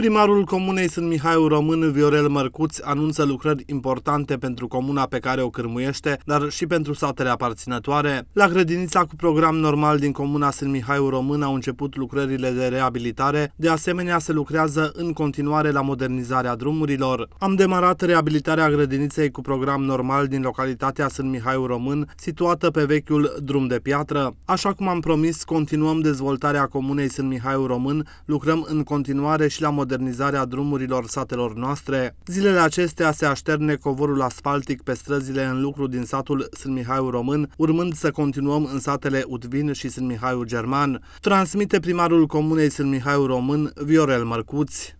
Primarul comunei sunt Mihaiu Român Viorel Mărcuț anunță lucrări importante pentru comuna pe care o cârmuiește, dar și pentru satele aparținătoare. La grădinița cu program normal din comuna sunt Mihaiu Român au început lucrările de reabilitare, de asemenea se lucrează în continuare la modernizarea drumurilor. Am demarat reabilitarea grădiniței cu program normal din localitatea sunt Mihaiu Român, situată pe vechiul drum de piatră. Așa cum am promis, continuăm dezvoltarea comunei sunt Mihaiu Român, lucrăm în continuare și la modernizarea modernizarea drumurilor satelor noastre, zilele acestea se așterne covorul asfaltic pe străzile în lucru din satul Sân Mihaiu Român, urmând să continuăm în satele Utvin și Sân Mihaiu German, transmite primarul comunei Sân Mihaiu Român, Viorel Mărcuți.